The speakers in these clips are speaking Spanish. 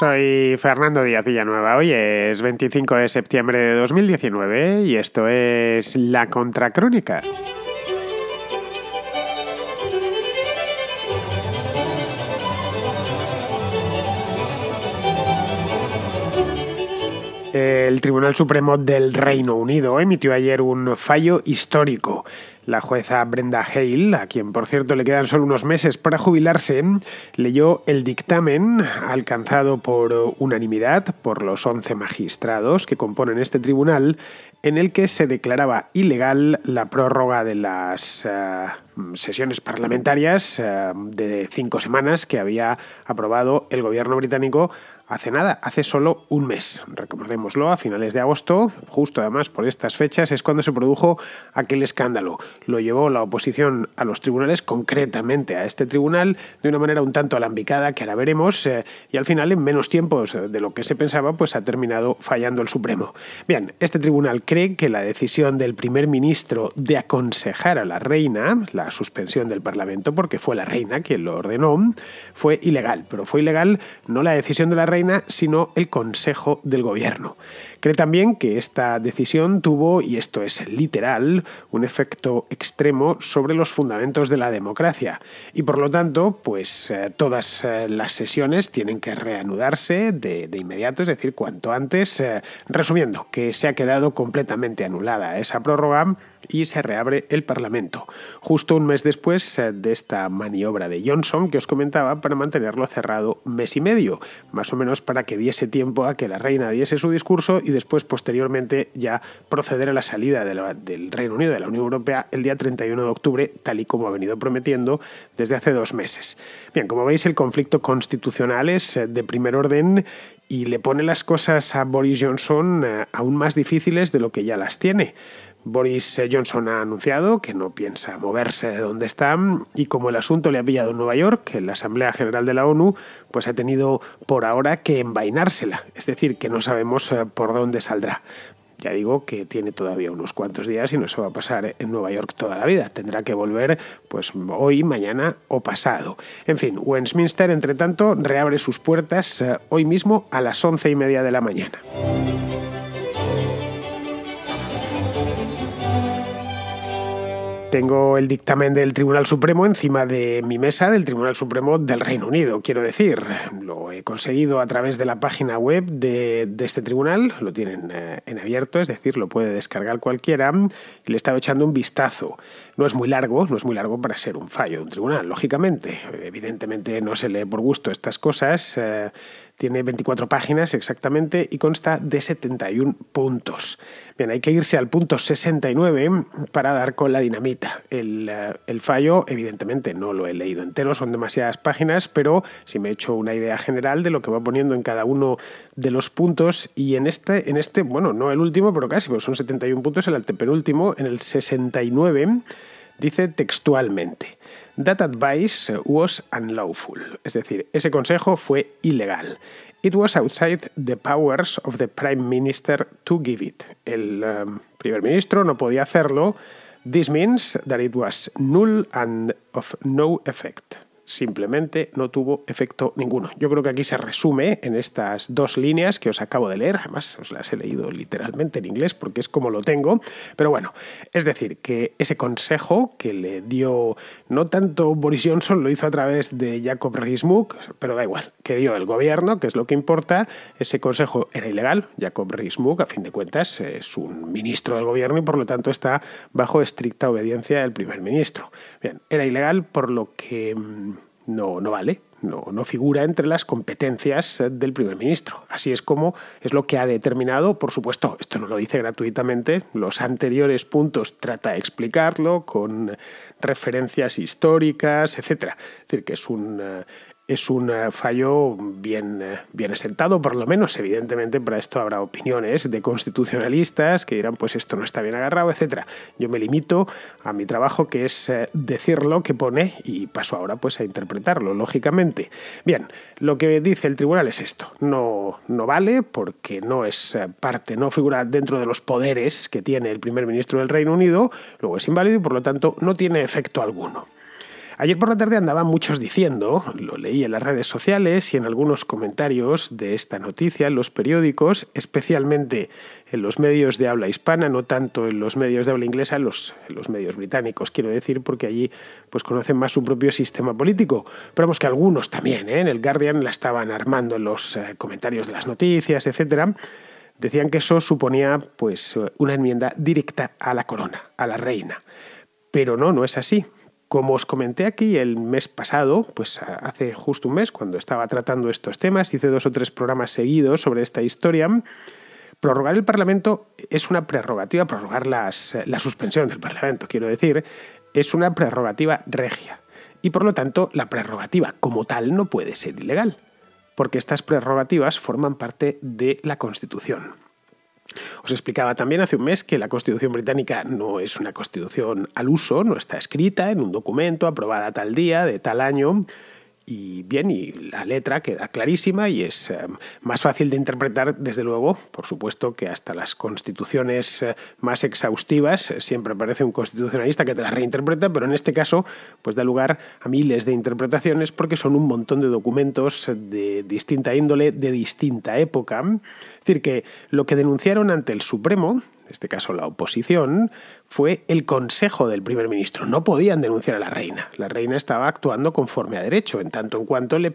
Soy Fernando Díaz Villanueva. Hoy es 25 de septiembre de 2019 y esto es La Contracrónica. El Tribunal Supremo del Reino Unido emitió ayer un fallo histórico. La jueza Brenda Hale, a quien por cierto le quedan solo unos meses para jubilarse, leyó el dictamen alcanzado por unanimidad por los 11 magistrados que componen este tribunal, en el que se declaraba ilegal la prórroga de las eh, sesiones parlamentarias eh, de cinco semanas que había aprobado el gobierno británico hace nada, hace solo un mes. Recordémoslo, a finales de agosto, justo además por estas fechas, es cuando se produjo aquel escándalo. Lo llevó la oposición a los tribunales, concretamente a este tribunal, de una manera un tanto alambicada que ahora veremos, eh, y al final, en menos tiempo de lo que se pensaba, pues ha terminado fallando el Supremo. Bien, este tribunal cree que la decisión del primer ministro de aconsejar a la reina la suspensión del Parlamento, porque fue la reina quien lo ordenó, fue ilegal, pero fue ilegal no la decisión de la reina, sino el Consejo del Gobierno. Cree también que esta decisión tuvo, y esto es literal, un efecto extremo sobre los fundamentos de la democracia y por lo tanto, pues eh, todas eh, las sesiones tienen que reanudarse de, inmediato, es decir, cuanto antes. Eh, resumiendo, que se ha quedado completamente anulada esa prórroga y se reabre el Parlamento, justo un mes después eh, de esta maniobra de Johnson que os comentaba para mantenerlo cerrado mes y medio, más o menos para que diese tiempo a que la reina diese su discurso y después posteriormente ya proceder a la salida del Reino Unido de la Unión Europea el día 31 de octubre, tal y como ha venido prometiendo desde hace dos meses. Bien, como veis el conflicto constitucional es eh, de primer orden y le pone las cosas a Boris Johnson eh, aún más difíciles de lo que ya las tiene. Boris Johnson ha anunciado que no piensa moverse de donde está y como el asunto le ha pillado en Nueva York, en la Asamblea General de la ONU, pues ha tenido por ahora que envainársela, es decir, que no sabemos eh, por dónde saldrá. Ya digo que tiene todavía unos cuantos días y no se va a pasar en Nueva York toda la vida. Tendrá que volver pues hoy, mañana o pasado. En fin, Westminster, entre tanto, reabre sus puertas eh, hoy mismo a las once y media de la mañana. Tengo el dictamen del Tribunal Supremo encima de mi mesa del Tribunal Supremo del Reino Unido, quiero decir. Lo he conseguido a través de la página web de, este tribunal, lo tienen eh, en abierto, es decir, lo puede descargar cualquiera. Le he estado echando un vistazo. No es muy largo, no es muy largo para ser un fallo de un tribunal, lógicamente. Evidentemente no se lee por gusto estas cosas. Eh, tiene 24 páginas exactamente y consta de 71 puntos. Bien, hay que irse al punto 69 para dar con la dinamita. Eh, el, fallo, evidentemente, no lo he leído entero, son demasiadas páginas, pero si sí me he hecho una idea general de lo que va poniendo en cada uno de los puntos. Y en este, en este bueno, no el último, pero casi, pues son 71 puntos, el penúltimo en el 69, dice textualmente. That advice was unlawful, es decir, ese consejo fue ilegal. It was outside the powers of the Prime Minister to give it. El um, primer ministro no podía hacerlo. This means that it was null and of no effect simplemente no tuvo efecto ninguno. Yo creo que aquí se resume en estas dos líneas que os acabo de leer, además os las he leído literalmente en inglés porque es como lo tengo, pero bueno, es decir, que ese consejo que le dio no tanto Boris Johnson, lo hizo a través de Jacob rees pero da igual, que dio el gobierno, que es lo que importa, ese consejo era ilegal, Jacob rees a fin de cuentas es un ministro del gobierno y por lo tanto está bajo estricta obediencia del primer ministro. Bien, era ilegal por lo que mm, no, vale, no, no, figura entre las competencias eh, del primer ministro. Así es como es lo que ha determinado, por supuesto, esto no lo dice gratuitamente, los anteriores puntos trata de explicarlo con referencias históricas, etc. Es decir, que es un, eh, es un eh, fallo bien, eh, bien asentado, por lo menos, evidentemente, para esto habrá opiniones de constitucionalistas que dirán, pues esto no está bien agarrado, etc. Yo me limito a mi trabajo, que es eh, decir lo que pone y paso ahora pues a interpretarlo, lógicamente. Bien, lo que dice el tribunal es esto, no, no vale porque no es parte, no figura dentro de los poderes que tiene el primer ministro del Reino Unido, luego es inválido y por lo tanto no tiene efecto alguno. Ayer por la tarde andaban muchos diciendo, lo leí en las redes sociales y en algunos comentarios de esta noticia en los periódicos, especialmente en los medios de habla hispana, no tanto en los medios de habla inglesa, en los, medios británicos, quiero decir, porque allí pues conocen más su propio sistema político. Pero vamos que algunos también, ¿eh? en el Guardian la estaban armando en los eh, comentarios de las noticias, etc. decían que eso suponía pues una enmienda directa a la corona, a la reina. Pero no, no es así. Como os comenté aquí el mes pasado, pues hace justo un mes, cuando estaba tratando estos temas, hice dos o tres programas seguidos sobre esta historia. Prorrogar el Parlamento es una prerrogativa, prorrogar la suspensión del Parlamento, quiero decir, es una prerrogativa regia. Y por lo tanto, la prerrogativa como tal no puede ser ilegal, porque estas prerrogativas forman parte de la Constitución. Os explicaba también hace un mes que la Constitución británica no es una constitución al uso, no está escrita en un documento aprobada tal día, de tal año, y bien, y la letra queda clarísima y es eh, más fácil de interpretar, desde luego, por supuesto que hasta las constituciones eh, más exhaustivas, eh, siempre aparece un constitucionalista que te las reinterpreta, pero en este caso, pues da lugar a miles de interpretaciones porque son un montón de documentos de distinta índole, de distinta época. Es decir, que lo que denunciaron ante el Supremo, en este caso la oposición, fue el consejo del primer ministro. No podían denunciar a la reina. La reina estaba actuando conforme a derecho, en tanto en cuanto le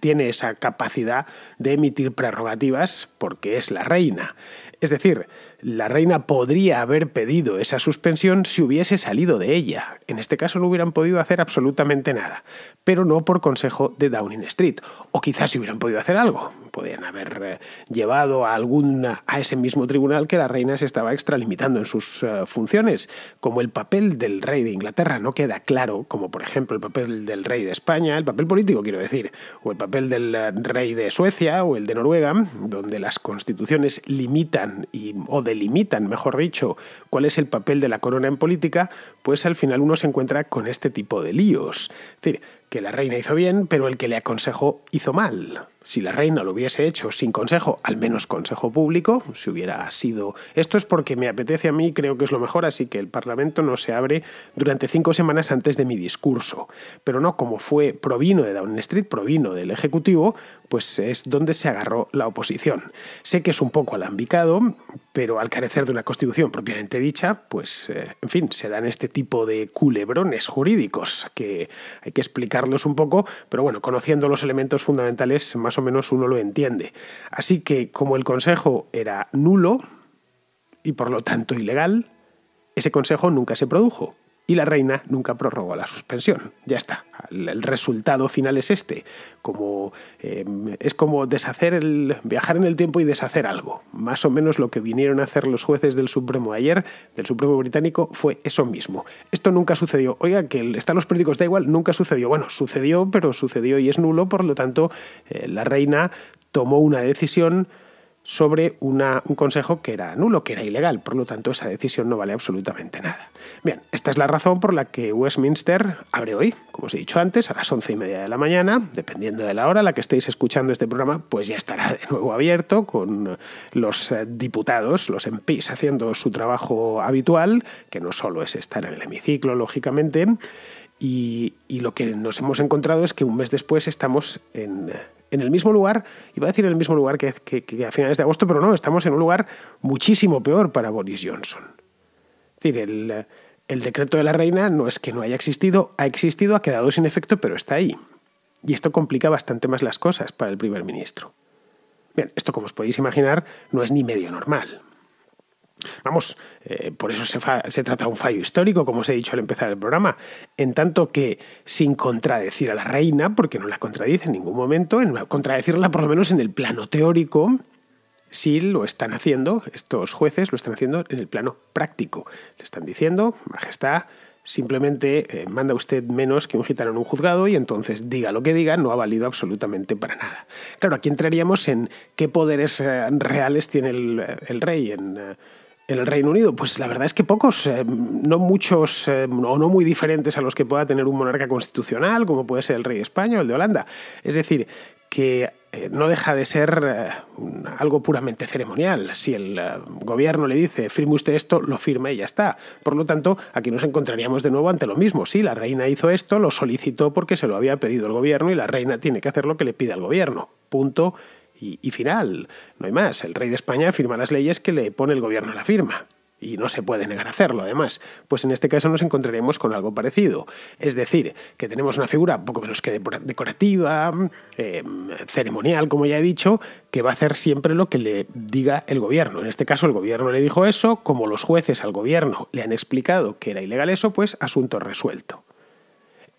tiene esa capacidad de emitir prerrogativas porque es la reina. Es decir, la reina podría haber pedido esa suspensión si hubiese salido de ella. En este caso no hubieran podido hacer absolutamente nada, pero no por consejo de Downing Street. O quizás si hubieran podido hacer algo. Podían haber eh, llevado a, a ese mismo tribunal que la reina se estaba extralimitando en sus eh, funciones, como el papel del rey de Inglaterra no queda claro, como por ejemplo el papel del rey de España, el papel político quiero decir, o el papel del eh, rey de Suecia o el de Noruega, donde las constituciones limitan o delimitan, mejor dicho, cuál es el papel de la corona en política, pues al final uno se encuentra con este tipo de líos. Es decir, que la reina hizo bien, pero el que le aconsejó hizo mal. Si la reina lo hubiese hecho sin consejo, al menos consejo público, si hubiera sido esto es porque me apetece a mí, creo que es lo mejor, así que el Parlamento no se abre durante cinco semanas antes de mi discurso. Pero no, como fue provino de Downing Street, provino del Ejecutivo, pues es donde se agarró la oposición. Sé que es un poco alambicado, pero al carecer de una constitución propiamente dicha, pues, eh, en fin, se dan este tipo de culebrones jurídicos que hay que explicarlos un poco, pero bueno, conociendo los elementos fundamentales, más o menos uno lo entiende. Así que, como el Consejo era nulo y por lo tanto ilegal, ese Consejo nunca se produjo y la reina nunca prorrogó la suspensión. Ya está. El, resultado final es este. Como, em, es como deshacer el, viajar en el tiempo y deshacer algo. Más o menos lo que vinieron a hacer los jueces del Supremo ayer, del Supremo británico, fue eso mismo. Esto nunca sucedió. Oiga, que están los periódicos, da igual, nunca sucedió. Bueno, sucedió, pero sucedió y es nulo, por lo tanto, eh, la reina tomó una decisión sobre una, un consejo que era nulo, que era ilegal, por lo tanto esa decisión no vale absolutamente nada. Bien, esta es la razón por la que Westminster abre hoy, como os he dicho antes, a las once y media de la mañana, dependiendo de la hora a la que estéis escuchando este programa, pues ya estará de nuevo abierto con los eh, diputados, los MPs, haciendo su trabajo habitual, que no solo es estar en el hemiciclo, lógicamente, y lo que nos hemos encontrado es que un mes después estamos en en el mismo lugar, iba a decir en el mismo lugar que, a finales de agosto, pero no, estamos en un lugar muchísimo peor para Boris Johnson. Es decir, el, el decreto de la reina no es que no haya existido, ha existido, ha quedado sin efecto, pero está ahí. Y esto complica bastante más las cosas para el primer ministro. Bien, esto como os podéis imaginar no es ni medio normal. Vamos, eh, por eso se, trata de un fallo histórico, como os he dicho al empezar el programa, en tanto que sin contradecir a la reina, porque no la contradice en ningún momento, en contradecirla por lo menos en el plano teórico, sí lo están haciendo, estos jueces lo están haciendo en el plano práctico. Le están diciendo, Majestad, simplemente eh, manda usted menos que un gitano en un juzgado y entonces diga lo que diga, no ha valido absolutamente para nada. Claro, aquí entraríamos en qué poderes eh, reales tiene el, rey en en el Reino Unido? Pues la verdad es que pocos, eh, no muchos eh, o no muy diferentes a los que pueda tener un monarca constitucional, como puede ser el rey de España o el de Holanda. Es decir, que eh, no deja de ser algo puramente ceremonial. Si el gobierno le dice, firme usted esto, lo firma y ya está. Por lo tanto, aquí nos encontraríamos de nuevo ante lo mismo. Sí, la reina hizo esto, lo solicitó porque se lo había pedido el gobierno y la reina tiene que hacer lo que le pida el gobierno. Punto y, final. No hay más. El rey de España firma las leyes que le pone el gobierno a la firma y no se puede negar a hacerlo además, pues en este caso nos encontraremos con algo parecido. Es decir, que tenemos una figura poco menos que decorativa, eh, ceremonial, como ya he dicho, que va a hacer siempre lo que le diga el gobierno. En este caso el gobierno le dijo eso, como los jueces al gobierno le han explicado que era ilegal eso, pues asunto resuelto.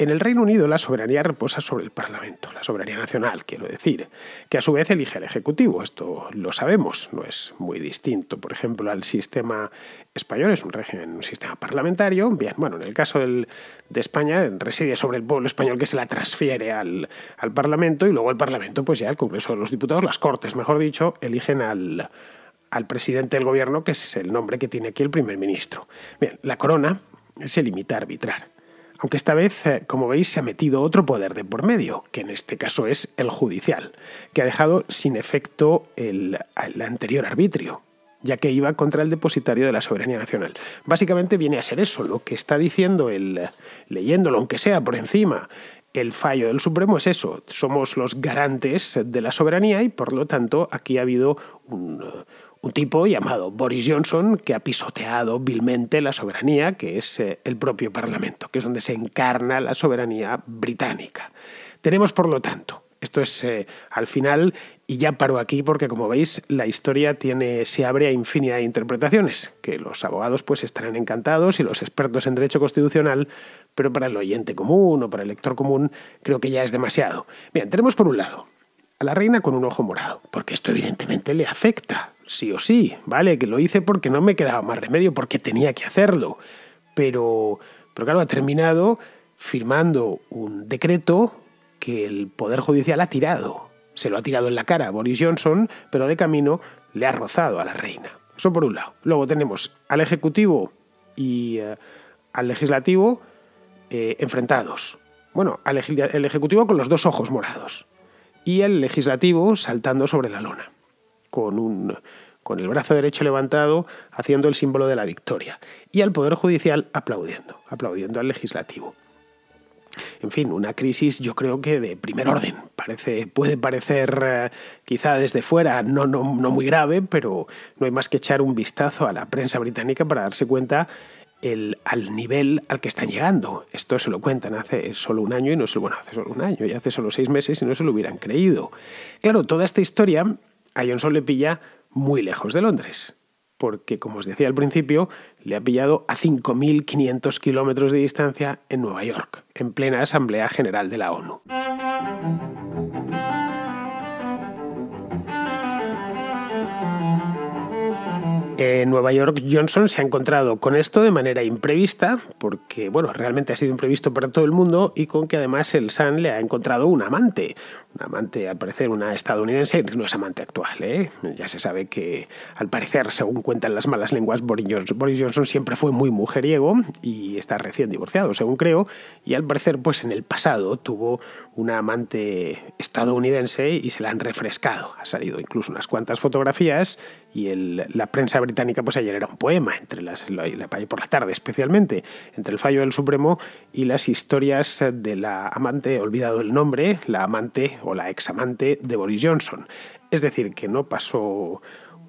En el Reino Unido la soberanía reposa sobre el Parlamento, la soberanía nacional, quiero decir, que a su vez elige el Ejecutivo. Esto lo sabemos, no es muy distinto, por ejemplo, al sistema español, es un régimen, un sistema parlamentario. Bien, bueno, en el caso de España reside sobre el pueblo español que se la transfiere al, Parlamento y luego el Parlamento, pues ya el Congreso de los Diputados, las Cortes, mejor dicho, eligen al, al presidente del gobierno, que es el nombre que tiene aquí el primer ministro. Bien, la corona se limita a arbitrar aunque esta vez, eh, como veis, se ha metido otro poder de por medio, que en este caso es el judicial, que ha dejado sin efecto el, anterior arbitrio, ya que iba contra el depositario de la soberanía nacional. Básicamente viene a ser eso, lo que está diciendo el, leyéndolo, aunque sea por encima, el fallo del Supremo es eso, somos los garantes de la soberanía y por lo tanto aquí ha habido un un tipo llamado Boris Johnson que ha pisoteado vilmente la soberanía, que es eh, el propio Parlamento, que es donde se encarna la soberanía británica. Tenemos, por lo tanto, esto es eh, al final, y ya paro aquí porque como veis la historia tiene, se abre a infinidad de interpretaciones, que los abogados pues estarán encantados y los expertos en derecho constitucional, pero para el oyente común o para el lector común creo que ya es demasiado. Bien, tenemos por un lado a la reina con un ojo morado, porque esto evidentemente le afecta sí o sí, ¿vale? Que lo hice porque no me quedaba más remedio, porque tenía que hacerlo. Pero, pero claro, ha terminado firmando un decreto que el Poder Judicial ha tirado. Se lo ha tirado en la cara a Boris Johnson, pero de camino le ha rozado a la reina. Eso por un lado. Luego tenemos al Ejecutivo y eh, al Legislativo eh, enfrentados. Bueno, al, el Ejecutivo con los dos ojos morados y el Legislativo saltando sobre la lona con, un, con el brazo derecho levantado haciendo el símbolo de la victoria y al Poder Judicial aplaudiendo, aplaudiendo al legislativo. En fin, una crisis yo creo que de primer orden. Parece, puede parecer eh, quizá desde fuera no, no, muy grave, pero no hay más que echar un vistazo a la prensa británica para darse cuenta el, al nivel al que están llegando. Esto se lo cuentan hace solo un año y no se bueno, hace solo un año y hace solo seis meses y no se lo hubieran creído. Claro, toda esta historia a Johnson le pilla muy lejos de Londres, porque, como os decía al principio, le ha pillado a 5.500 kilómetros de distancia en Nueva York, en plena Asamblea General de la ONU. En Nueva York, Johnson se ha encontrado con esto de manera imprevista, porque bueno, realmente ha sido imprevisto para todo el mundo y con que además el Sun le ha encontrado un amante, una amante, al parecer, una estadounidense, no es amante actual. ¿eh? Ya se sabe que, al parecer, según cuentan las malas lenguas, Boris Johnson, siempre fue muy mujeriego y está recién divorciado, según creo, y al parecer, pues en el pasado tuvo una amante estadounidense y se la han refrescado. Ha salido incluso unas cuantas fotografías y la prensa británica, pues ayer era un poema, entre las, la, por la tarde especialmente, entre el fallo del Supremo y las historias de la amante, olvidado el nombre, la amante o la examante de Boris Johnson. Es decir, que no pasó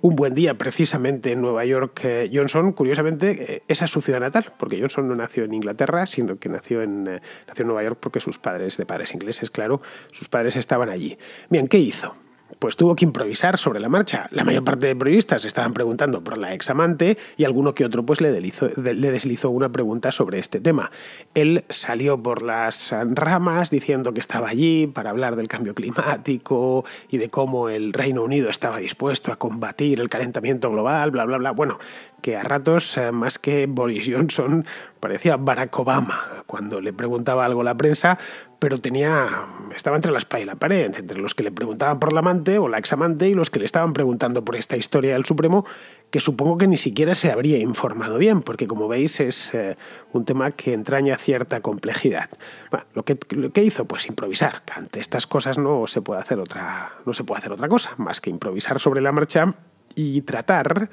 un buen día precisamente en Nueva York eh, Johnson, curiosamente, eh, esa es su ciudad natal, porque Johnson no nació en Inglaterra, sino que nació en, eh, nació en Nueva York porque sus padres, de padres ingleses, claro, sus padres estaban allí. Bien, ¿qué hizo? pues tuvo que improvisar sobre la marcha. La mayor mm. parte de periodistas estaban preguntando por la examante y alguno que otro pues le, le deslizó una pregunta sobre este tema. Él salió por las ramas diciendo que estaba allí para hablar del cambio climático y de cómo el Reino Unido estaba dispuesto a combatir el calentamiento global, bla, bla, bla. Bueno, que a ratos, eh, más que Boris Johnson, parecía Barack Obama. Cuando le preguntaba algo a la prensa, pero tenía, estaba entre la espada y la pared, entre los que le preguntaban por la amante o la examante y los que le estaban preguntando por esta historia del Supremo, que supongo que ni siquiera se habría informado bien, porque como veis es eh, un tema que entraña cierta complejidad. lo, que, lo, hizo, pues improvisar. Ante estas cosas no se, puede hacer otra, no se puede hacer otra cosa más que improvisar sobre la marcha y tratar,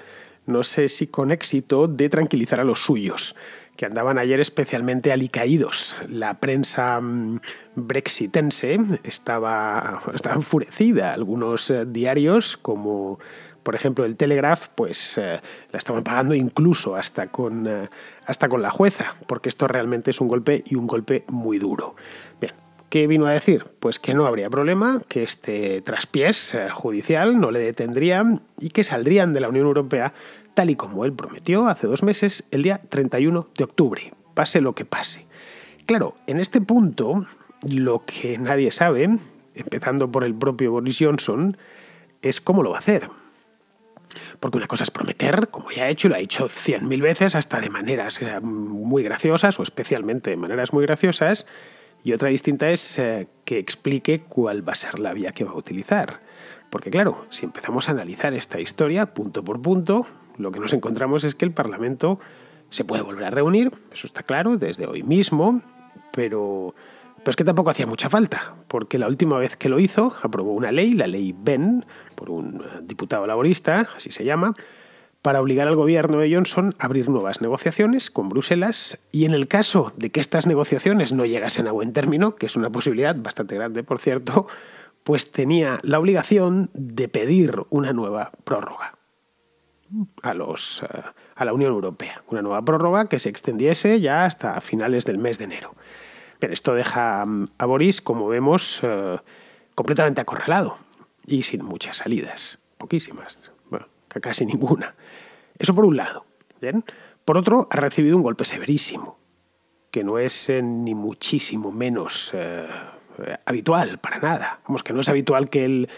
no sé si con éxito, de tranquilizar a los suyos que andaban ayer especialmente alicaídos. La prensa mm, brexitense estaba, estaba enfurecida. Algunos eh, diarios, como por ejemplo el Telegraph, pues eh, la estaban pagando incluso hasta con, eh, hasta con la jueza, porque esto realmente es un golpe y un golpe muy duro. Bien, ¿Qué vino a decir? Pues que no habría problema, que este traspiés judicial no le detendrían y que saldrían de la Unión Europea tal y como él prometió hace dos meses, el día 31 de octubre, pase lo que pase. Claro, en este punto, lo que nadie sabe, empezando por el propio Boris Johnson, es cómo lo va a hacer. Porque una cosa es prometer, como ya ha he hecho, lo ha hecho cien mil veces, hasta de maneras eh, muy graciosas o especialmente de maneras muy graciosas, y otra distinta es eh, que explique cuál va a ser la vía que va a utilizar. Porque claro, si empezamos a analizar esta historia punto por punto, lo que nos encontramos es que el Parlamento se puede volver a reunir, eso está claro, desde hoy mismo, pero, es que tampoco hacía mucha falta, porque la última vez que lo hizo aprobó una ley, la ley Ben, por un eh, diputado laborista, así se llama, para obligar al gobierno de Johnson a abrir nuevas negociaciones con Bruselas y en el caso de que estas negociaciones no llegasen a buen término, que es una posibilidad bastante grande, por cierto, pues tenía la obligación de pedir una nueva prórroga a, los, eh, a la Unión Europea, una nueva prórroga que se extendiese ya hasta finales del mes de enero. Pero esto deja mm, a Boris, como vemos, eh, completamente acorralado y sin muchas salidas, poquísimas, bueno, casi ninguna. Eso por un lado. Por otro, ha recibido un golpe severísimo, que no es eh, ni muchísimo menos habitual para nada. Vamos, que no es habitual que el,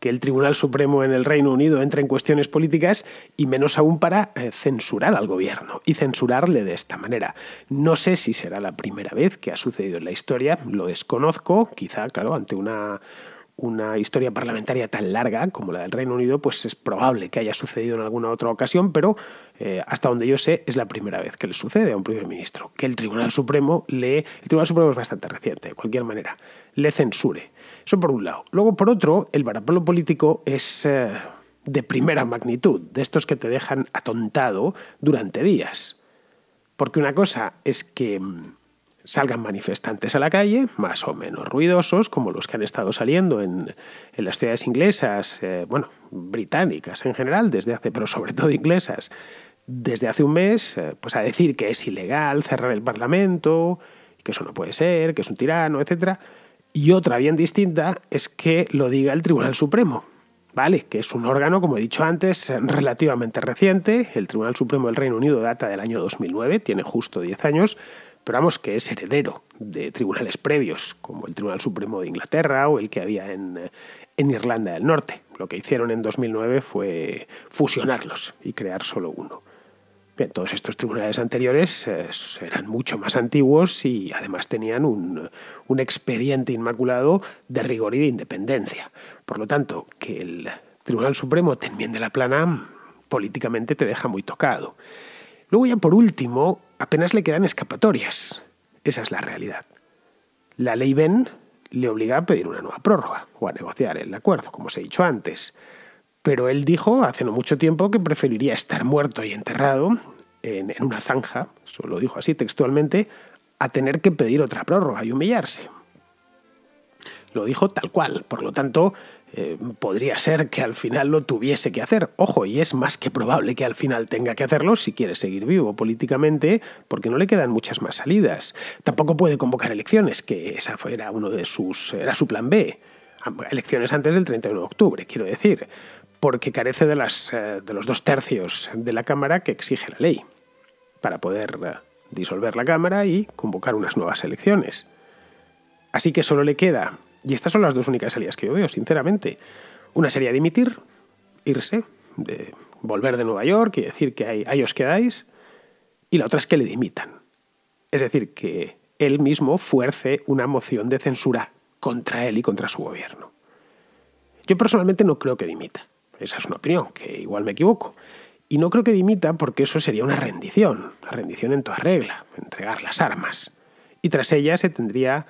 que el Tribunal Supremo en el Reino Unido entre en cuestiones políticas y menos aún para eh, censurar al gobierno y censurarle de esta manera. No sé si será la primera vez que ha sucedido en la historia, lo desconozco, quizá, claro, ante una una historia parlamentaria tan larga como la del Reino Unido, pues es probable que haya sucedido en alguna otra ocasión, pero eh, hasta donde yo sé es la primera vez que le sucede a un primer ministro, que el Tribunal Supremo le... El Tribunal Supremo es bastante reciente, de cualquier manera, le censure eso por un lado. Luego, por otro, el varapolo político es eh, de primera magnitud, de estos que te dejan atontado durante días. Porque una cosa es que mm, salgan manifestantes a la calle, más o menos ruidosos, como los que han estado saliendo en, las ciudades inglesas, eh, bueno, británicas en general, desde hace, pero sobre todo inglesas, desde hace un mes, eh, pues a decir que es ilegal cerrar el Parlamento, que eso no puede ser, que es un tirano, etcétera y otra bien distinta es que lo diga el Tribunal Supremo, ¿vale? Que es un órgano, como he dicho antes, relativamente reciente. El Tribunal Supremo del Reino Unido data del año 2009, tiene justo 10 años, pero vamos que es heredero de tribunales previos, como el Tribunal Supremo de Inglaterra o el que había en, en Irlanda del Norte. Lo que hicieron en 2009 fue fusionarlos y crear solo uno todos estos tribunales anteriores eh, eran mucho más antiguos y además tenían un, un expediente inmaculado de rigor y de independencia. Por lo tanto, que el Tribunal Supremo te enmiende la plana políticamente te deja muy tocado. Luego ya por último, apenas le quedan escapatorias. Esa es la realidad. La ley Ben le obliga a pedir una nueva prórroga o a negociar el acuerdo, como os he dicho antes pero él dijo hace no mucho tiempo que preferiría estar muerto y enterrado en, una zanja, eso lo dijo así textualmente, a tener que pedir otra prórroga y humillarse. Lo dijo tal cual, por lo tanto, eh, podría ser que al final lo tuviese que hacer. Ojo, y es más que probable que al final tenga que hacerlo si quiere seguir vivo políticamente, porque no le quedan muchas más salidas. Tampoco puede convocar elecciones, que esa era uno de sus era su plan B. Elecciones antes del 31 de octubre, quiero decir porque carece de, las, eh, los dos tercios de la Cámara que exige la ley para poder eh, disolver la Cámara y convocar unas nuevas elecciones. Así que solo le queda, y estas son las dos únicas salidas que yo veo, sinceramente, una sería dimitir, irse, volver de Nueva York y decir que ahí os quedáis, y la otra es que le dimitan. Es decir, que él mismo fuerce una moción de censura contra él y contra su gobierno. Yo personalmente no creo que dimita. Esa es una opinión, que igual me equivoco. Y no creo que dimita porque eso sería una rendición, la rendición en toda regla, entregar las armas. Y tras ella se tendría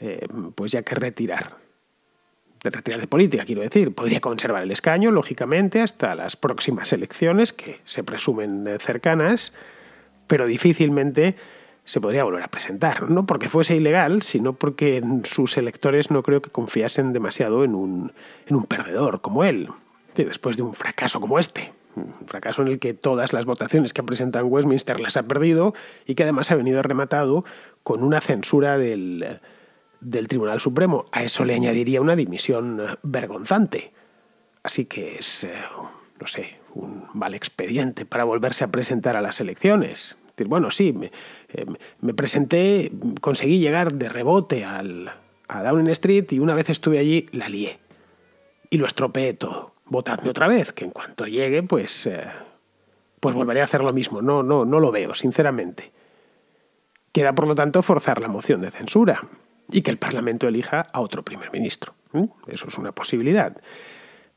eh, pues ya que retirar. De retirar de política, quiero decir. Podría conservar el escaño, lógicamente, hasta las próximas elecciones, que se presumen eh, cercanas, pero difícilmente se podría volver a presentar. No porque fuese ilegal, sino porque sus electores no creo que confiasen demasiado en un, en un perdedor como él después de un fracaso como este, un fracaso en el que todas las votaciones que ha presentado Westminster las ha perdido y que además ha venido rematado con una censura del, Tribunal Supremo. A eso le añadiría una dimisión vergonzante. Así que es, eh, no sé, un mal expediente para volverse a presentar a las elecciones. bueno, sí, eh, me, presenté, conseguí llegar de rebote a Downing Street y una vez estuve allí la lié y lo estropeé todo votadme otra vez, que en cuanto llegue, pues, eh, pues volveré a hacer lo mismo. No, no, no lo veo, sinceramente. Queda, por lo tanto, forzar la moción de censura y que el Parlamento elija a otro primer ministro. Eso es una posibilidad.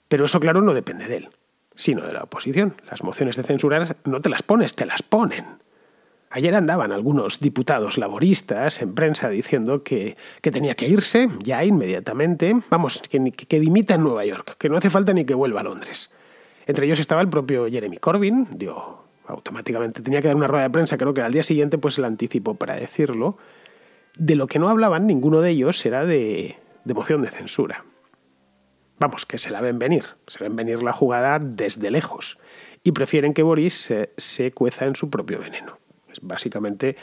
Pero eso, claro, no depende de él, sino de la oposición. Las mociones de censura no te las pones, te las ponen. Ayer andaban algunos diputados laboristas en prensa diciendo que, tenía que irse ya inmediatamente, vamos, que, dimita en Nueva York, que no hace falta ni que vuelva a Londres. Entre ellos estaba el propio Jeremy Corbyn, dio automáticamente, tenía que dar una rueda de prensa, creo que al día siguiente pues el anticipó para decirlo. De lo que no hablaban ninguno de ellos era de, de moción de censura. Vamos, que se la ven venir, se ven venir la jugada desde lejos y prefieren que Boris se cueza en su propio veneno básicamente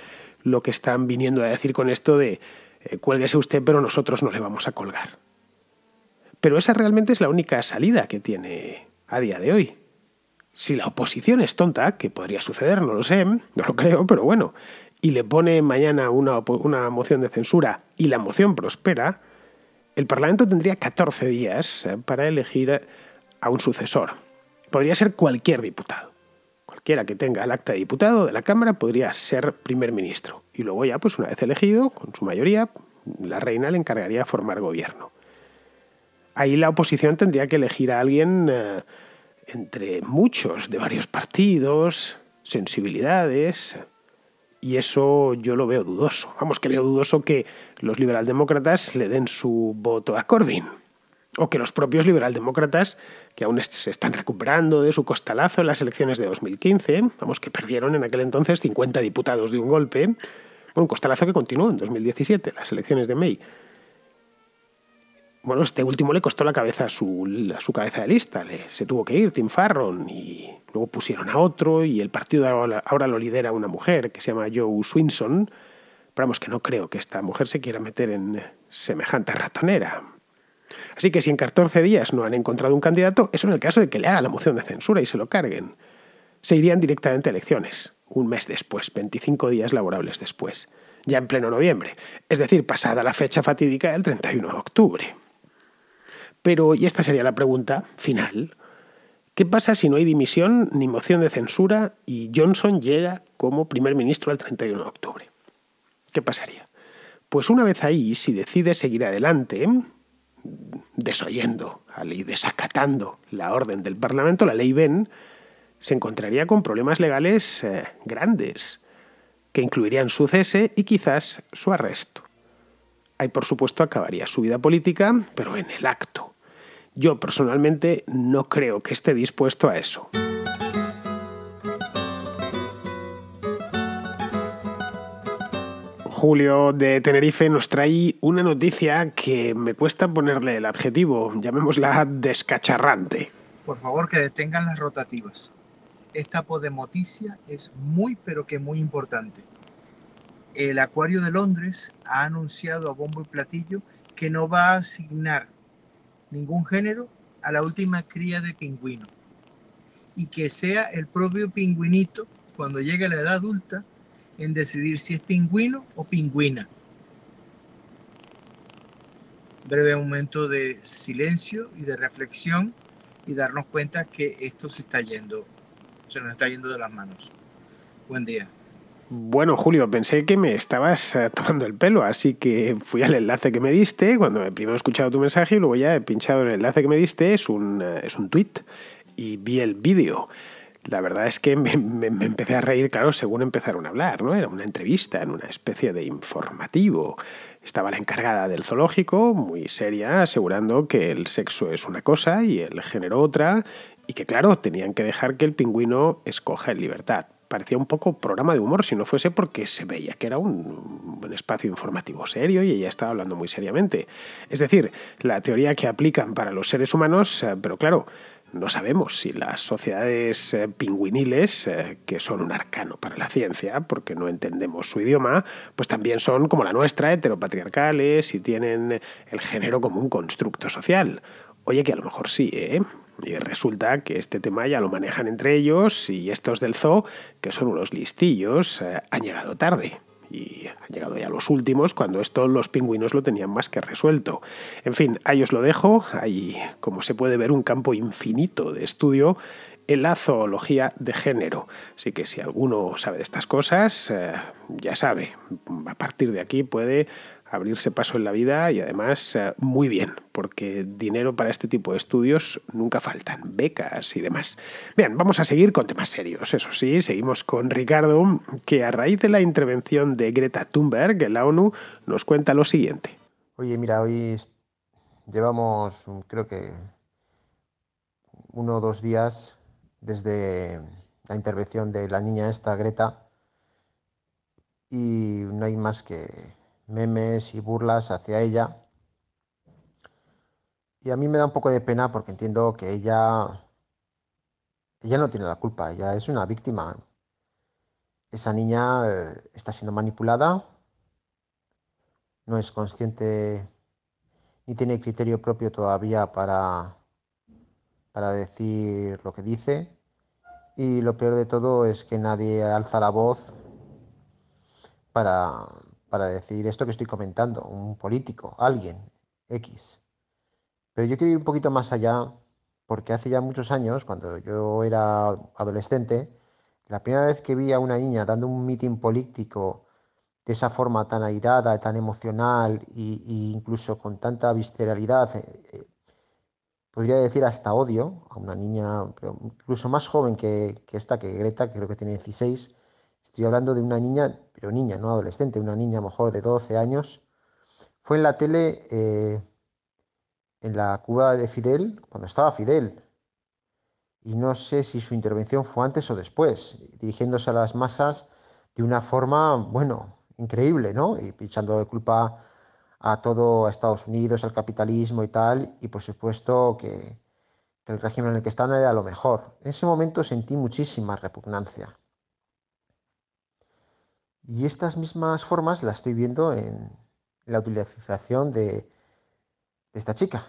lo que están viniendo a decir con esto de eh, cuélguese usted, pero nosotros no le vamos a colgar. Pero esa realmente es la única salida que tiene a día de hoy. Si la oposición es tonta, que podría suceder, no lo sé, no lo creo, pero bueno, y le pone mañana una, una moción de censura y la moción prospera, el Parlamento tendría 14 días eh, para elegir a un sucesor. Podría ser cualquier diputado. Quiera que tenga el acta de diputado de la Cámara podría ser primer ministro. Y luego ya, pues una vez elegido, con su mayoría, la reina le encargaría formar gobierno. Ahí la oposición tendría que elegir a alguien eh, entre muchos, de varios partidos, sensibilidades, y eso yo lo veo dudoso. Vamos, que veo dudoso que los liberaldemócratas le den su voto a Corbyn o que los propios liberaldemócratas, que aún se están recuperando de su costalazo en las elecciones de 2015, vamos, que perdieron en aquel entonces 50 diputados de un golpe, bueno, un costalazo que continuó en 2017, las elecciones de May. Bueno, este último le costó la cabeza a su, cabeza de lista, se tuvo que ir Tim Farron y luego pusieron a otro y el partido ahora, lo lidera una mujer que se llama Jo Swinson, pero vamos que no creo que esta mujer se quiera meter en semejante ratonera. Así que si en 14 días no han encontrado un candidato, eso en el caso de que le haga la moción de censura y se lo carguen. Se irían directamente a elecciones, un mes después, 25 días laborables después, ya en pleno noviembre, es decir, pasada la fecha fatídica del 31 de octubre. Pero, y esta sería la pregunta final, ¿qué pasa si no hay dimisión ni moción de censura y Johnson llega como primer ministro el 31 de octubre? ¿Qué pasaría? Pues una vez ahí, si decide seguir adelante, desoyendo y desacatando la orden del Parlamento, la ley Ben, se encontraría con problemas legales eh, grandes que incluirían su cese y quizás su arresto. Ahí, por supuesto, acabaría su vida política, pero en el acto. Yo personalmente no creo que esté dispuesto a eso. Julio de Tenerife nos trae una noticia que me cuesta ponerle el adjetivo, llamémosla descacharrante. Por favor, que detengan las rotativas. Esta podemoticia es muy, pero que muy importante. El Acuario de Londres ha anunciado a bombo y platillo que no va a asignar ningún género a la última cría de pingüino y que sea el propio pingüinito, cuando llegue a la edad adulta, en decidir si es pingüino o pingüina. Breve momento de silencio y de reflexión y darnos cuenta que esto se está yendo, se nos está yendo de las manos. Buen día. Bueno, Julio, pensé que me estabas eh, tomando el pelo, así que fui al enlace que me diste, cuando primero he escuchado tu mensaje y luego ya he pinchado el enlace que me diste, es un, eh, es un tweet, y vi el vídeo la verdad es que me, empecé a reír, claro, según empezaron a hablar, ¿no? Era una entrevista, en una especie de informativo. Estaba la encargada del zoológico, muy seria, asegurando que el sexo es una cosa y el género otra, y que, claro, tenían que dejar que el pingüino escoja en libertad. Parecía un poco programa de humor si no fuese porque se veía que era un espacio informativo serio y ella estaba hablando muy seriamente. Es decir, la teoría que aplican para los seres humanos, eh, pero claro, no sabemos si las sociedades eh, pingüiniles, eh, que son un arcano para la ciencia, porque no entendemos su idioma, pues también son como la nuestra, heteropatriarcales y tienen el género como un constructo social. Oye, que a lo mejor sí, ¿eh? Y resulta que este tema ya lo manejan entre ellos y estos del zoo, que son unos listillos, eh, han llegado tarde y han llegado ya los últimos, cuando esto los pingüinos lo tenían más que resuelto. En fin, ahí os lo dejo, ahí como se puede ver, un campo infinito de estudio en la zoología de género. Así que si alguno sabe de estas cosas, eh, ya sabe, a partir de aquí puede abrirse paso en la vida y además eh, muy bien, porque dinero para este tipo de estudios nunca faltan, becas y demás. Bien, vamos a seguir con temas serios, eso sí, seguimos con Ricardo, que a raíz de la intervención de Greta Thunberg en la ONU nos cuenta lo siguiente. Oye, mira, hoy llevamos creo que uno o dos días desde la intervención de la niña esta, Greta, y no hay más que memes y burlas hacia ella. Y a mí me da un poco de pena porque entiendo que ella, ella no tiene la culpa, ella es una víctima. Esa niña eh, está siendo manipulada, no es consciente ni tiene criterio propio todavía para, para decir lo que dice. Y lo peor de todo es que nadie alza la voz para para decir esto que estoy comentando, un político, alguien, X. Pero yo quiero ir un poquito más allá porque hace ya muchos años, cuando yo era adolescente, la primera vez que vi a una niña dando un mitin político de esa forma tan airada, tan emocional e, incluso con tanta visceralidad, eh, eh, podría decir hasta odio, a una niña incluso más joven que, que, esta, que Greta, que creo que tiene 16, estoy hablando de una niña niña, no adolescente, una niña mejor de 12 años, fue en la tele, eh, en la Cuba de Fidel, cuando estaba Fidel, y no sé si su intervención fue antes o después, dirigiéndose a las masas de una forma, bueno, increíble, ¿no? Y echando de culpa a todo a Estados Unidos, al capitalismo y tal, y por supuesto que, el régimen en el que están era lo mejor. En ese momento sentí muchísima repugnancia. Y estas mismas formas las estoy viendo en la utilización de, esta chica.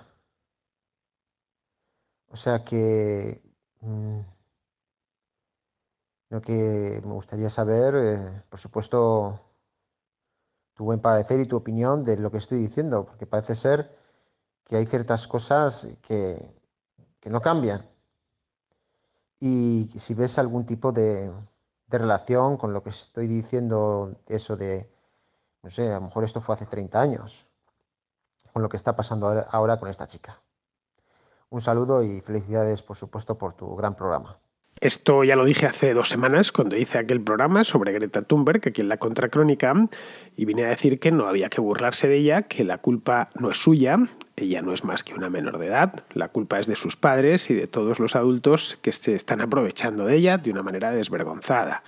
O sea que... Mm, lo que me gustaría saber, eh, por supuesto, tu buen parecer y tu opinión de lo que estoy diciendo, porque parece ser que hay ciertas cosas que, que no cambian. Y si ves algún tipo de, relación con lo que estoy diciendo, eso de, no sé, a lo mejor esto fue hace 30 años, con lo que está pasando ahora con esta chica. Un saludo y felicidades, por supuesto, por tu gran programa. Esto ya lo dije hace dos semanas cuando hice aquel programa sobre Greta Thunberg, aquí en la Contracrónica, y vine a decir que no había que burlarse de ella, que la culpa no es suya, ella no es más que una menor de edad, la culpa es de sus padres y de todos los adultos que se están aprovechando de ella de una manera desvergonzada.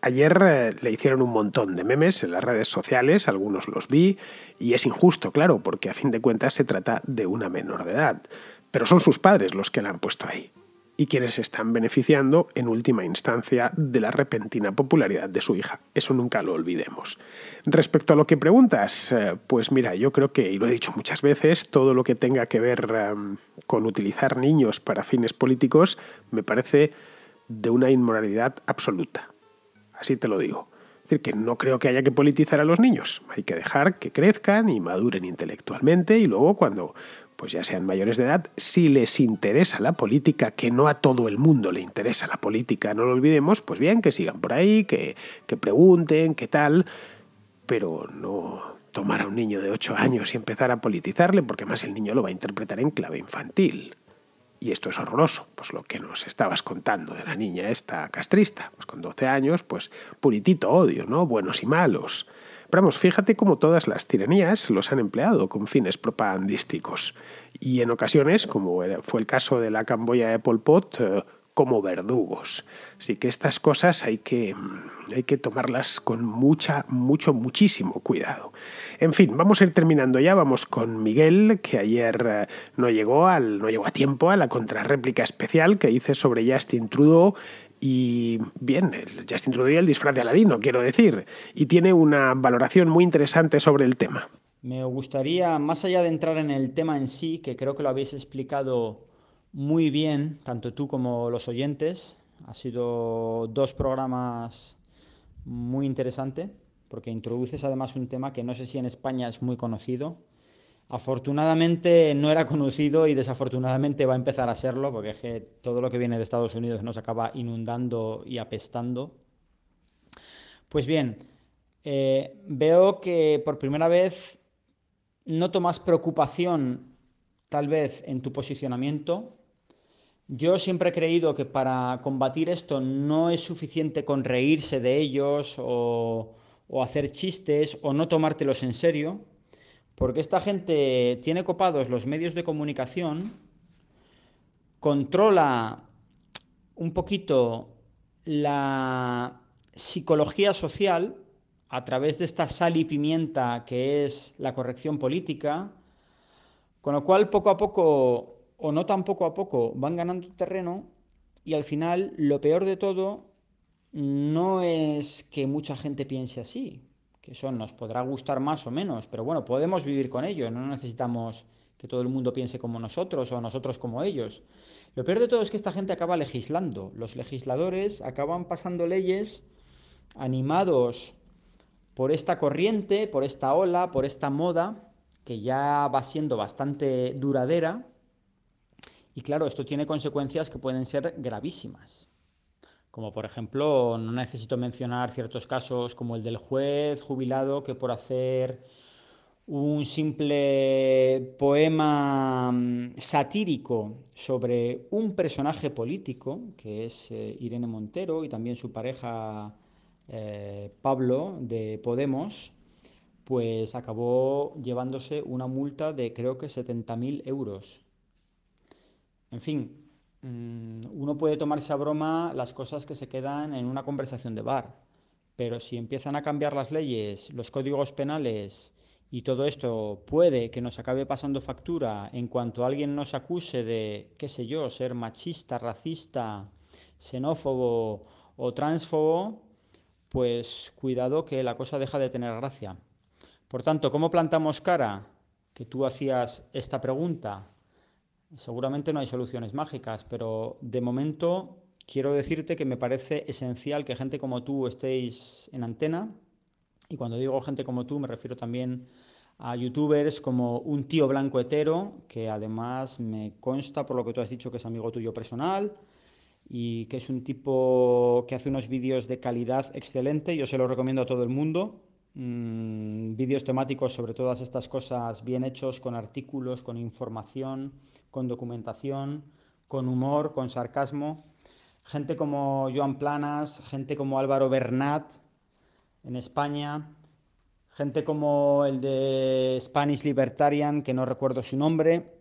Ayer eh, le hicieron un montón de memes en las redes sociales, algunos los vi, y es injusto, claro, porque a fin de cuentas se trata de una menor de edad, pero son sus padres los que la han puesto ahí y quienes están beneficiando en última instancia de la repentina popularidad de su hija. Eso nunca lo olvidemos. Respecto a lo que preguntas, eh, pues mira, yo creo que, y lo he dicho muchas veces, todo lo que tenga que ver em, con utilizar niños para fines políticos me parece de una inmoralidad absoluta. Así te lo digo decir, que no creo que haya que politizar a los niños. Hay que dejar que crezcan y maduren intelectualmente y luego cuando pues ya sean mayores de edad, si les interesa la política, que no a todo el mundo le interesa la política, no lo olvidemos, pues bien, que sigan por ahí, que, que pregunten, qué tal, pero no tomar a un niño de 8 años y empezar a politizarle, porque más el niño lo va a interpretar en clave infantil. Y esto es horroroso, pues lo que nos estabas contando de la niña esta castrista, pues con 12 años, pues puritito odio, ¿no? Buenos y malos. Pero vamos, fíjate cómo todas las tiranías los han empleado con fines propagandísticos. Y en ocasiones, como fue el caso de la Camboya de Pol Pot, eh, como verdugos. Así que estas cosas hay que, hay que tomarlas con mucha, mucho, muchísimo cuidado. En fin, vamos a ir terminando ya. Vamos con Miguel, que ayer eh, no llegó, al, no llegó a tiempo a la contrarréplica especial que hice sobre Justin Trudeau y bien, Justin Trudeau y el disfraz de Aladino, quiero decir, y tiene una valoración muy interesante sobre el tema. Me gustaría, más allá de entrar en el tema en sí, que creo que lo habéis explicado muy bien, tanto tú como los oyentes, ha sido dos programas muy interesantes porque introduces además un tema que no sé si en España es muy conocido. Afortunadamente no era conocido y desafortunadamente va a empezar a serlo, porque es que todo lo que viene de Estados Unidos nos acaba inundando y apestando. Pues bien, eh, veo que por primera vez no tomas preocupación tal vez en tu posicionamiento. Yo siempre he creído que para combatir esto no es suficiente con reírse de ellos o, o hacer chistes o no tomártelos en serio, porque esta gente tiene copados los medios de comunicación, controla un poquito la psicología social a través de esta sal y pimienta que es la corrección política, con lo cual poco a poco, o no tan poco a poco, van ganando terreno y al final lo peor de todo no es que mucha gente piense así, que eso nos podrá gustar más o menos, pero bueno, podemos vivir con ello, no necesitamos que todo el mundo piense como nosotros o nosotros como ellos. Lo peor de todo es que esta gente acaba legislando, los legisladores acaban pasando leyes animados por esta corriente, por esta ola, por esta moda, que ya va siendo bastante duradera, y claro, esto tiene consecuencias que pueden ser gravísimas. Como por ejemplo, no necesito mencionar ciertos casos como el del juez jubilado que por hacer un simple poema mm, satírico sobre un personaje político, que es eh, Irene Montero y también su pareja eh, Pablo de Podemos, pues acabó llevándose una multa de creo que 70.000 euros. En fin, Mm, uno puede tomarse a broma las cosas que se quedan en una conversación de bar, pero si empiezan a cambiar las leyes, los códigos penales y todo esto puede que nos acabe pasando factura en cuanto alguien nos acuse de, qué sé yo, ser machista, racista, xenófobo o transfobo, pues cuidado que la cosa deja de tener gracia. Por tanto, ¿cómo plantamos cara? Que tú hacías esta pregunta. Seguramente no hay soluciones mágicas, pero de momento quiero decirte que me parece esencial que gente como tú estéis en antena. Y cuando digo gente como tú, me refiero también a youtubers como un tío blanco hetero, que además me consta por lo que tú has dicho que es amigo tuyo personal y que es un tipo que hace unos vídeos de calidad excelente. Yo se los recomiendo a todo el mundo. Mm, vídeos temáticos sobre todas estas cosas bien hechos, con artículos, con información con documentación, con humor, con sarcasmo. Gente como Joan Planas, gente como Álvaro Bernat en España, gente como el de Spanish Libertarian, que no recuerdo su nombre,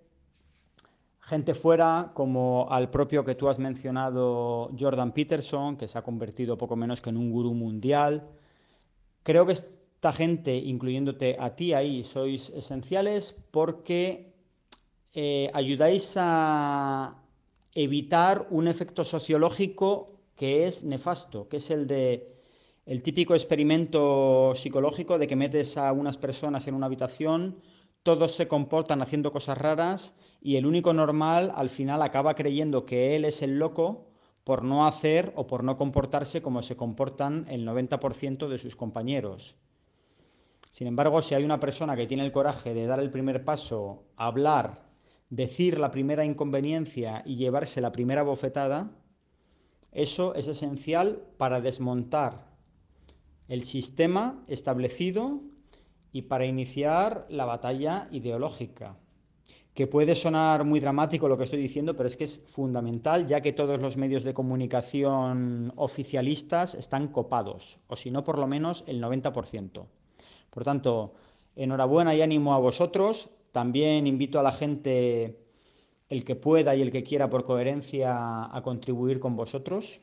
gente fuera como al propio que tú has mencionado, Jordan Peterson, que se ha convertido poco menos que en un gurú mundial. Creo que esta gente, incluyéndote a ti ahí, sois esenciales porque eh, ayudáis a evitar un efecto sociológico que es nefasto, que es el de el típico experimento psicológico de que metes a unas personas en una habitación, todos se comportan haciendo cosas raras y el único normal al final acaba creyendo que él es el loco por no hacer o por no comportarse como se comportan el 90% de sus compañeros. Sin embargo, si hay una persona que tiene el coraje de dar el primer paso, hablar decir la primera inconveniencia y llevarse la primera bofetada, eso es esencial para desmontar el sistema establecido y para iniciar la batalla ideológica. Que puede sonar muy dramático lo que estoy diciendo, pero es que es fundamental, ya que todos los medios de comunicación oficialistas están copados, o si no, por lo menos el 90%. Por tanto, enhorabuena y ánimo a vosotros, también invito a la gente, el que pueda y el que quiera por coherencia, a contribuir con vosotros.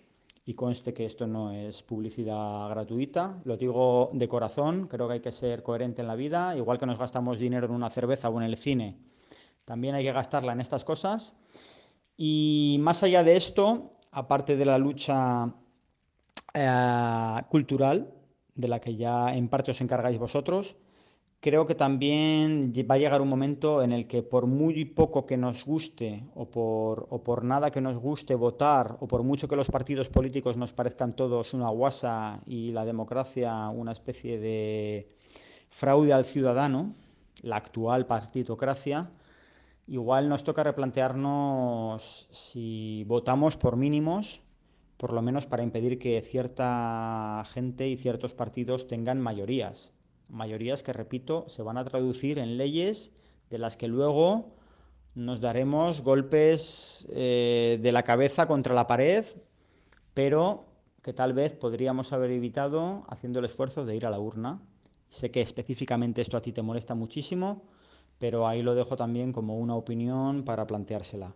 Y conste que esto no es publicidad gratuita, lo digo de corazón, creo que hay que ser coherente en la vida, igual que nos gastamos dinero en una cerveza o en el cine, también hay que gastarla en estas cosas. Y más allá de esto, aparte de la lucha eh, cultural, de la que ya en parte os encargáis vosotros, creo que también va a llegar un momento en el que por muy poco que nos guste o por, nada que nos guste votar o por mucho que los partidos políticos nos parezcan todos una guasa y la democracia una especie de fraude al ciudadano, la actual partitocracia, igual nos toca replantearnos si votamos por mínimos, por lo menos para impedir que cierta gente y ciertos partidos tengan mayorías mayorías que, repito, se van a traducir en leyes de las que luego nos daremos golpes eh, de la cabeza contra la pared, pero que tal vez podríamos haber evitado haciendo el esfuerzo de ir a la urna. Sé que específicamente esto a ti te molesta muchísimo, pero ahí lo dejo también como una opinión para planteársela.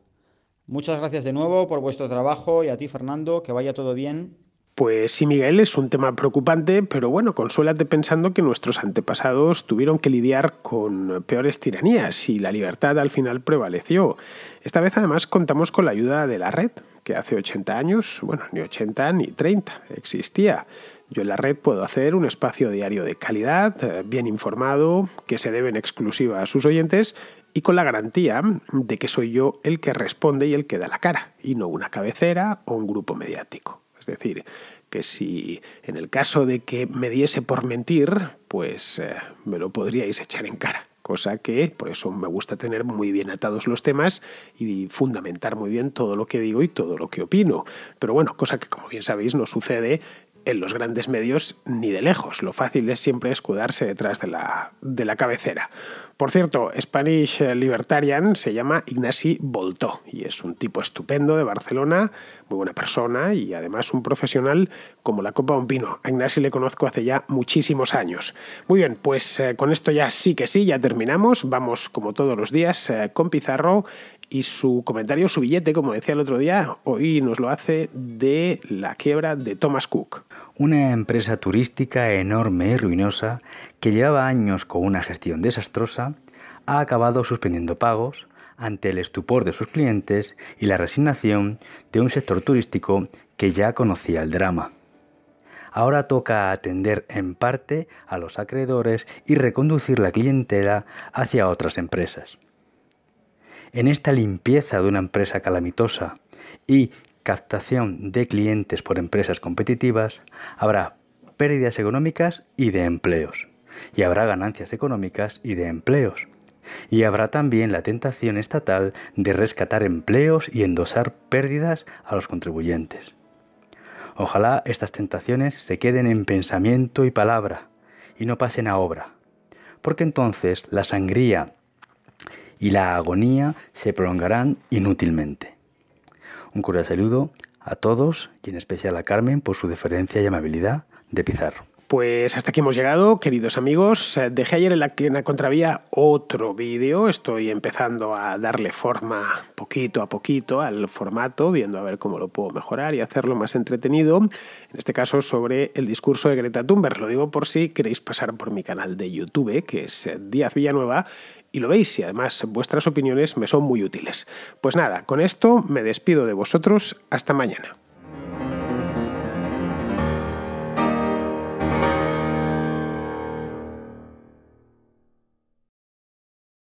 Muchas gracias de nuevo por vuestro trabajo y a ti, Fernando, que vaya todo bien pues sí, Miguel, es un tema preocupante, pero bueno, consuélate pensando que nuestros antepasados tuvieron que lidiar con peores tiranías y la libertad al final prevaleció. Esta vez además contamos con la ayuda de la red, que hace 80 años, bueno, ni 80 ni 30, existía. Yo en la red puedo hacer un espacio diario de calidad, eh, bien informado, que se debe en exclusiva a sus oyentes y con la garantía de que soy yo el que responde y el que da la cara, y no una cabecera o un grupo mediático. Es decir, que si en el caso de que me diese por mentir, pues eh, me lo podríais echar en cara. Cosa que por eso me gusta tener muy bien atados los temas y fundamentar muy bien todo lo que digo y todo lo que opino. Pero bueno, cosa que como bien sabéis no sucede en los grandes medios ni de lejos. Lo fácil es siempre escudarse detrás de la, de la cabecera. Por cierto, Spanish Libertarian se llama Ignasi boltó y es un tipo estupendo de Barcelona, muy buena persona y además un profesional como la copa de un pino. A Ignasi le conozco hace ya muchísimos años. Muy bien, pues eh, con esto ya sí que sí, ya terminamos. Vamos como todos los días eh, con Pizarro y su comentario, su billete, como decía el otro día, hoy nos lo hace de la quiebra de Thomas Cook. Una empresa turística enorme y ruinosa que llevaba años con una gestión desastrosa, ha acabado suspendiendo pagos ante el estupor de sus clientes y la resignación de un sector turístico que ya conocía el drama. Ahora toca atender en parte a los acreedores y reconducir la clientela hacia otras empresas. En esta limpieza de una empresa calamitosa y captación de clientes por empresas competitivas, habrá pérdidas económicas y de empleos, y habrá ganancias económicas y de empleos, y habrá también la tentación estatal de rescatar empleos y endosar pérdidas a los contribuyentes. Ojalá estas tentaciones se queden en pensamiento y palabra, y no pasen a obra, porque entonces la sangría y la agonía se prolongarán inútilmente. Un cordial saludo a todos y en especial a Carmen por su deferencia y amabilidad de Pizarro. Pues hasta aquí hemos llegado, queridos amigos. Eh, dejé ayer en la, contravía otro vídeo. Estoy empezando a darle forma poquito a poquito al formato, viendo a ver cómo lo puedo mejorar y hacerlo más entretenido. En este caso, sobre el discurso de Greta Thunberg. Lo digo por si queréis pasar por mi canal de YouTube, que es eh, Díaz Villanueva, y lo veis y además vuestras opiniones me son muy útiles. Pues nada, con esto me despido de vosotros, hasta mañana.